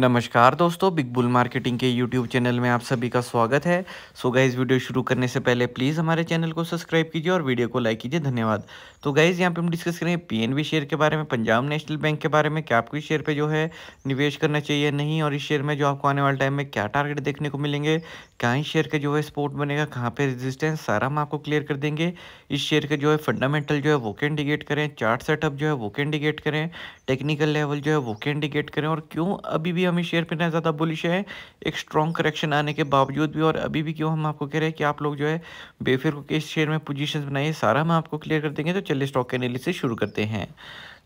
नमस्कार दोस्तों Big Bull Marketing के यूट्यूब चैनल में आप सभी का स्वागत है सो गाइज वीडियो शुरू करने से पहले प्लीज़ हमारे चैनल को सब्सक्राइब कीजिए और वीडियो को लाइक कीजिए धन्यवाद तो गाइज यहाँ पे हम डिस्कस करेंगे पीएनबी शेयर के बारे में पंजाब नेशनल बैंक के बारे में क्या आपको इस शेयर पर जो है निवेश करना चाहिए नहीं और इस शेयर में जो आपको आने वाले टाइम में क्या टारगेट देखने को मिलेंगे कहाँ इस शेयर का जो है स्पोर्ट बनेगा कहाँ पर रेजिस्टेंस सारा हम आपको क्लियर कर देंगे इस शेयर का जो है फंडामेंटल जो है वो कैन इंडिकेट करें चार्ट सेटअप जो है वो कैन इंडिकेट करें टेक्निकल लेवल जो है वो कैन इंडिकेट करें और क्यों अभी भी हम इस शेयर पे ना ज़्यादा बुलिश है एक स्ट्रॉन्ग करेक्शन आने के बावजूद भी और अभी भी क्यों हम आपको कह रहे हैं कि आप लोग जो है बेफिर को किस शेयर में पोजिशन बनाइए सारा हम आपको क्लियर कर देंगे तो चलिए स्टॉक के एनालिसिस शुरू करते हैं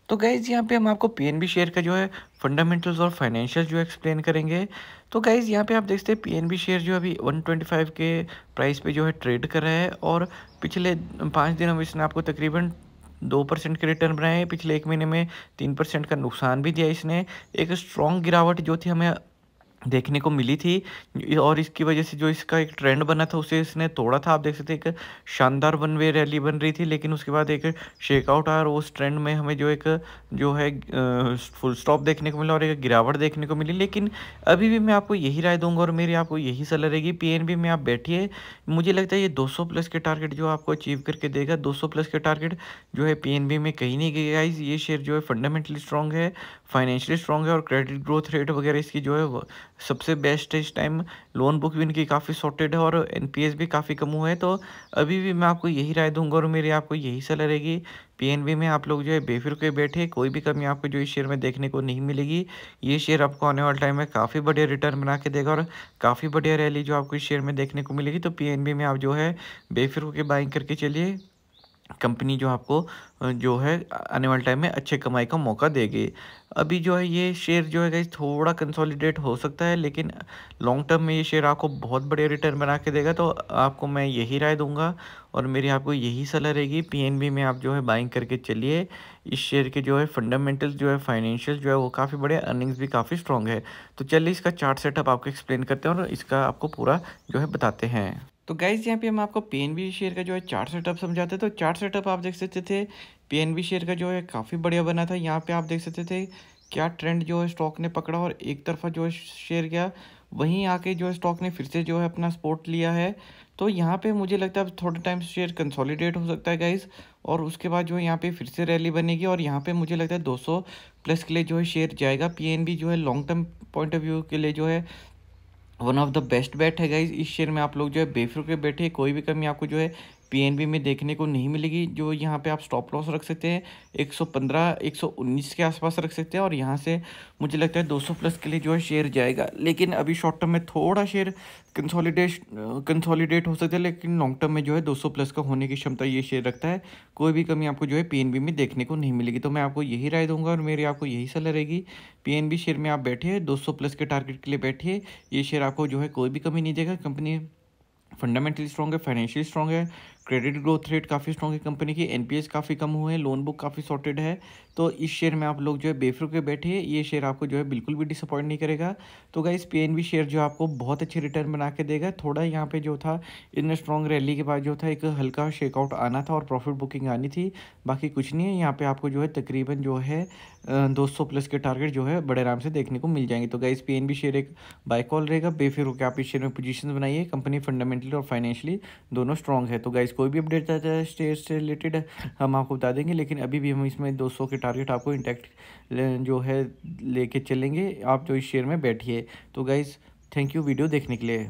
तो गाइज़ यहाँ पे हम आपको पीएनबी शेयर का जो है फंडामेंटल्स और फाइनेंशियल जो एक्सप्लेन करेंगे तो गाइज़ यहाँ पे आप देखते हैं पीएनबी शेयर जो अभी 125 के प्राइस पे जो है ट्रेड कर रहा है और पिछले पाँच दिनों में इसने आपको तकरीबन दो परसेंट के रिटर्न बनाए पिछले एक महीने में तीन परसेंट का नुकसान भी दिया इसने एक स्ट्रॉन्ग गिरावट जो थी हमें देखने को मिली थी और इसकी वजह से जो इसका एक ट्रेंड बना था उसे इसने तोड़ा था आप देख सकते एक शानदार वन वे रैली बन रही थी लेकिन उसके बाद एक शेकआउट आया और उस ट्रेंड में हमें जो एक जो है फुल स्टॉप देखने को मिला और एक गिरावट देखने को मिली लेकिन अभी भी मैं आपको यही राय दूंगा और मेरी आपको यही सलाह रहेगी पी में आप बैठिए मुझे लगता है ये सौ प्लस के टारगेट जो आपको अचीव करके देगा सौ प्लस के टारगेट जो है पी में कहीं नहीं गई ये शेयर जो है फंडामेंटली स्ट्रॉन्ग है फाइनेंशियली स्ट्रॉन्ग है और क्रेडिट ग्रोथ रेट वगैरह इसकी जो है सबसे बेस्ट है इस टाइम लोन बुक भी इनकी काफ़ी सॉर्टेड है और एन भी काफ़ी कम हुआ है तो अभी भी मैं आपको यही राय दूंगा और मेरी आपको यही सलाह रहेगी पीएनबी में आप लोग जो है बेफिर के बैठे कोई भी कमी आपको जो इस शेयर में देखने को नहीं मिलेगी ये शेयर आपको आने वाले टाइम में काफ़ी बढ़िया रिटर्न बना के देगा और काफ़ी बढ़िया रैली जो आपको इस शेयर में देखने को मिलेगी तो पी में आप जो है बेफिर के बाइंग करके चलिए कंपनी जो आपको जो है आने वाले टाइम में अच्छे कमाई का मौका देगी अभी जो है ये शेयर जो है थोड़ा कंसोलिडेट हो सकता है लेकिन लॉन्ग टर्म में ये शेयर आपको बहुत बड़े रिटर्न बना के देगा तो आपको मैं यही राय दूंगा और मेरी आपको यही सलाह रहेगी पीएनबी में आप जो है बाइंग करके चलिए इस शेयर के जो है फंडामेंटल जो है फाइनेंशियल जो है वो काफ़ी बड़े अर्निंग्स भी काफ़ी स्ट्रॉन्ग है तो चलिए इसका चार्ट सेटअप आपको एक्सप्लेन करते हैं और इसका आपको पूरा जो है बताते हैं तो गाइज़ यहाँ पे हम आपको पी शेयर का जो है चार्ट सेटअप समझाते तो चार्ट सेटअप आप देख सकते थे पी शेयर का जो है काफ़ी बढ़िया बना था यहाँ पे आप देख सकते थे क्या ट्रेंड जो है स्टॉक ने पकड़ा और एक तरफा जो है शेयर गया वहीं आके जो है स्टॉक ने फिर से जो है अपना सपोर्ट लिया है तो यहाँ पे मुझे लगता है अब थोड़े टाइम शेयर कंसोलिडेट हो सकता है गाइज और उसके बाद जो है यहाँ पे फिर से रैली बनेगी और यहाँ पे मुझे लगता है 200 प्लस के लिए जो है शेयर जाएगा पीएनबी जो है long term point of view के लिए जो है one of the best bet है गाइज इस शेयर में आप लोग जो है बेफिक्र बैठे कोई भी कमी आपको जो है पीएनबी में देखने को नहीं मिलेगी जो यहाँ पे आप स्टॉप लॉस रख सकते हैं 115 119 के आसपास रख सकते हैं और यहाँ से मुझे लगता है 200 प्लस के लिए जो है शेयर जाएगा लेकिन अभी शॉर्ट टर्म में थोड़ा शेयर कंसोलिडेट कंसोलिडेट हो सकता है लेकिन लॉन्ग टर्म में जो है 200 प्लस का होने की क्षमता ये शेयर रखता है कोई भी कमी आपको जो है पी में देखने को नहीं मिलेगी तो मैं आपको यही राय दूंगा और मेरी आपको यही सलाह रहेगी पी शेयर में आप बैठिए दो प्लस के टारगेट के लिए बैठिए ये शेयर आपको जो है कोई भी कमी नहीं देगा कंपनी फंडामेंटली स्ट्रॉन्ग है फाइनेंशियली स्ट्रॉन्ग है क्रेडिट ग्रोथ रेट काफ़ी स्ट्रॉन्ग है कंपनी की एनपीएस काफ़ी कम हुए हैं लोन बुक काफ़ी सॉर्टेड है तो इस शेयर में आप लोग जो है बेफिक्र के बैठे ये शेयर आपको जो है बिल्कुल भी डिसअपॉइंट नहीं करेगा तो गाइस पी शेयर जो आपको बहुत अच्छे रिटर्न बना के देगा थोड़ा यहाँ पे जो था इन स्ट्रॉन्ग रैली के बाद जो था एक हल्का शेकआउट आना था और प्रॉफिट बुकिंग आनी थी बाकी कुछ नहीं है यहाँ पे आपको जो है तकरीबन जो है सौ प्लस के टारगेट जो है बड़े आराम से देखने को मिल जाएंगे तो गाइस पी शेयर एक बाय कॉल रहेगा बेफिर होकर आप इस शेयर में पोजिशन बनाइए कंपनी फंडामेंटली और फाइनेंशियली दोनों स्ट्रॉन्ग है तो गाइस कोई भी अपडेट आता है शेयर से रिलेटेड हम आपको बता देंगे लेकिन अभी भी हम इसमें दो के टारगेट आपको इंटैक्ट जो है लेके चलेंगे आप जो इस शेयर में बैठिए तो गाइज़ थैंक यू वीडियो देखने के लिए